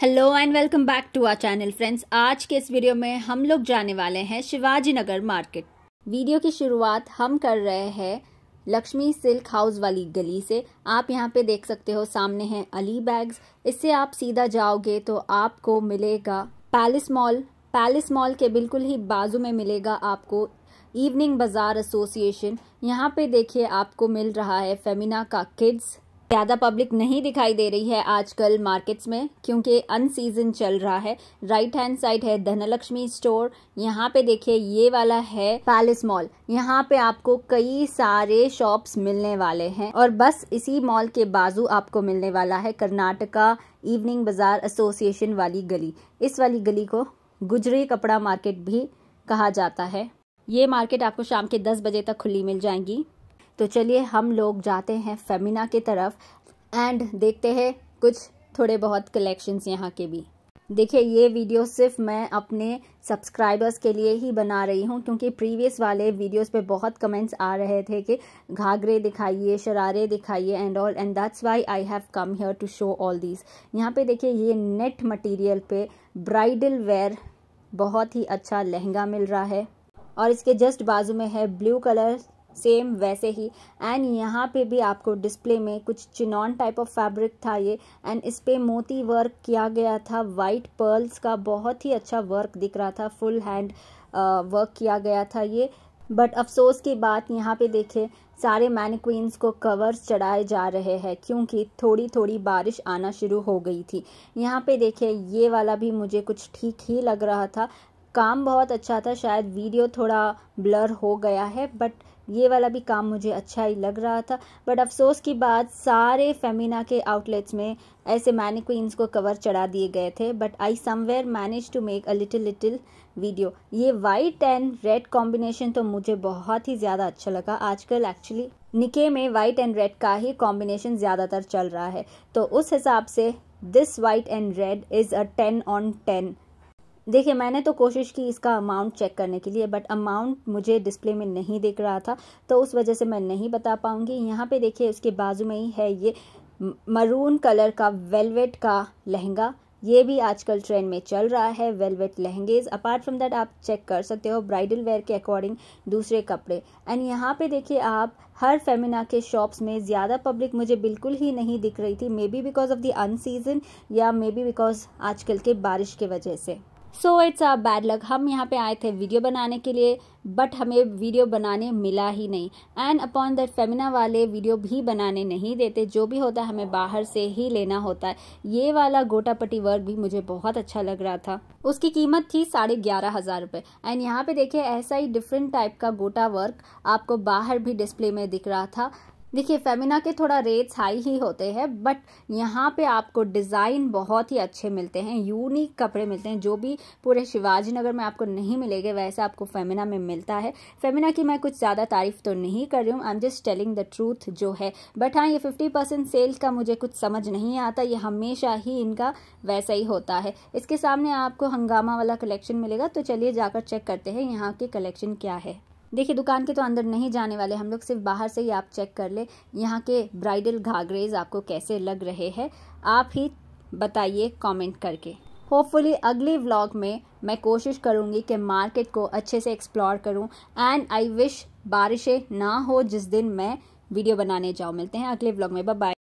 hello and welcome back to our channel friends आज के इस वीडियो में हम लोग जाने वाले हैं शिवाजी नगर मार्केट वीडियो की शुरुआत हम कर रहे हैं लक्ष्मी सिल्क हाउस वाली गली से आप यहाँ पे देख सकते हो सामने हैं अली बैग्स इससे आप सीधा जाओगे तो आपको मिलेगा पैलेस मॉल पैलेस मॉल के बिल्कुल ही बाजू में मिलेगा आपको इवनिंग बाजार एसोसिएशन यहाँ पे देखिए आपको मिल रहा है फेमिना का किड्स ज़्यादा पब्लिक नहीं दिखाई दे रही है आजकल मार्केट्स में क्योंकि अन सीजन चल रहा है राइट हैंड साइड है धनलक्ष्मी स्टोर यहाँ पे देखिए ये वाला है पैलेस मॉल यहाँ पे आपको कई सारे शॉप्स मिलने वाले हैं और बस इसी मॉल के बाजू आपको मिलने वाला है कर्नाटका इवनिंग बाजार एसोसिएशन वाली गली इस वाली गली को गुजरी कपड़ा मार्केट भी कहा जाता है ये मार्केट आपको शाम के दस बजे तक खुली मिल जाएंगी तो चलिए हम लोग जाते हैं फेमिना की तरफ एंड देखते हैं कुछ थोड़े बहुत कलेक्शंस यहाँ के भी देखिए ये वीडियो सिर्फ मैं अपने सब्सक्राइबर्स के लिए ही बना रही हूँ क्योंकि प्रीवियस वाले वीडियोस पे बहुत कमेंट्स आ रहे थे कि घाघरे दिखाइए शरारे दिखाइए and all and that's why I have come here to show all these यहाँ पे देखिए ये नेट मटेरियल पे ब्राइडल वेयर बहुत ही अच्छा लहंगा मिल रहा है और इसके जस्ट बाजू में है ब्लू कलर सेम वैसे ही एंड यहाँ पे भी आपको डिस्प्ले में कुछ चिनॉन टाइप ऑफ फैब्रिक था ये एंड इस पर मोती वर्क किया गया था वाइट पर्ल्स का बहुत ही अच्छा वर्क दिख रहा था फुल हैंड वर्क किया गया था ये बट अफसोस की बात यहाँ पे देखें सारे मैनिक्वींस को कवर्स चढ़ाए जा रहे हैं क्योंकि थोड़ी थोड़ी बारिश आना शुरू हो गई थी यहाँ पे देखे ये वाला भी मुझे कुछ ठीक ही लग रहा था काम बहुत अच्छा था शायद वीडियो थोड़ा ब्लर हो गया है बट ये वाला भी काम मुझे अच्छा ही लग रहा था बट अफसोस की बात सारे फेमिना के आउटलेट्स में ऐसे क्वींस को कवर चढ़ा दिए गए थे but I somewhere manage to make a little little video ये वाइट एंड रेड कॉम्बिनेशन तो मुझे बहुत ही ज़्यादा अच्छा लगा आजकल एक्चुअली निके में वाइट एंड रेड का ही कॉम्बिनेशन ज़्यादातर चल रहा है तो उस हिसाब से this white and red is a ten on ten देखिए मैंने तो कोशिश की इसका अमाउंट चेक करने के लिए बट अमाउंट मुझे डिस्प्ले में नहीं दिख रहा था तो उस वजह से मैं नहीं बता पाऊँगी यहाँ पे देखिए उसके बाजू में ही है ये मरून कलर का वेलवेट का लहंगा ये भी आजकल ट्रेंड में चल रहा है velvet lehengas apart from that आप चेक कर सकते हो ब्राइडल वेयर के अकॉर्डिंग दूसरे कपड़े एंड यहाँ पे देखिए आप हर फेमिना के शॉप्स में ज़्यादा पब्लिक मुझे बिल्कुल ही नहीं दिख रही थी maybe because of the unseason या मे बी बिकॉज आजकल के बारिश के वजह से so it's a bad luck हम यहाँ पे आए थे वीडियो बनाने के लिए बट हमें वीडियो बनाने मिला ही नहीं एंड अपॉन दैट फेमिना वाले वीडियो भी बनाने नहीं देते जो भी होता है हमें बाहर से ही लेना होता है ये वाला गोटापट्टी वर्क भी मुझे बहुत अच्छा लग रहा था उसकी कीमत थी साढ़े ग्यारह हज़ार रुपये एंड यहाँ पे देखिए ऐसा ही डिफरेंट टाइप का गोटा वर्क आपको बाहर भी डिस्प्ले में दिख रहा था देखिए फेमिना के थोड़ा रेट्स हाई ही होते हैं बट यहाँ पे आपको डिज़ाइन बहुत ही अच्छे मिलते हैं यूनिक कपड़े मिलते हैं जो भी पूरे शिवाजी नगर में आपको नहीं मिलेंगे वैसे आपको फेमिना में मिलता है फेमिना की मैं कुछ ज़्यादा तारीफ तो नहीं कर रही हूँ I am just telling the truth जो है बट हाँ ये फिफ्टी परसेंट सेल का मुझे कुछ समझ नहीं आता ये हमेशा ही इनका वैसा ही होता है इसके सामने आपको हंगामा वाला कलेक्शन मिलेगा तो चलिए जाकर चेक करते हैं यहाँ के कलेक्शन क्या है देखिए दुकान के तो अंदर नहीं जाने वाले हम लोग सिर्फ बाहर से ही आप चेक कर ले यहाँ के ब्राइडल घाघरेज आपको कैसे लग रहे हैं आप ही बताइए कमेंट करके होपफुली अगले व्लॉग में मैं कोशिश करूँगी कि मार्केट को अच्छे से एक्सप्लोर करूँ एंड आई विश बारिशें ना हो जिस दिन मैं वीडियो बनाने जाऊँ मिलते हैं अगले व्लॉग में बाय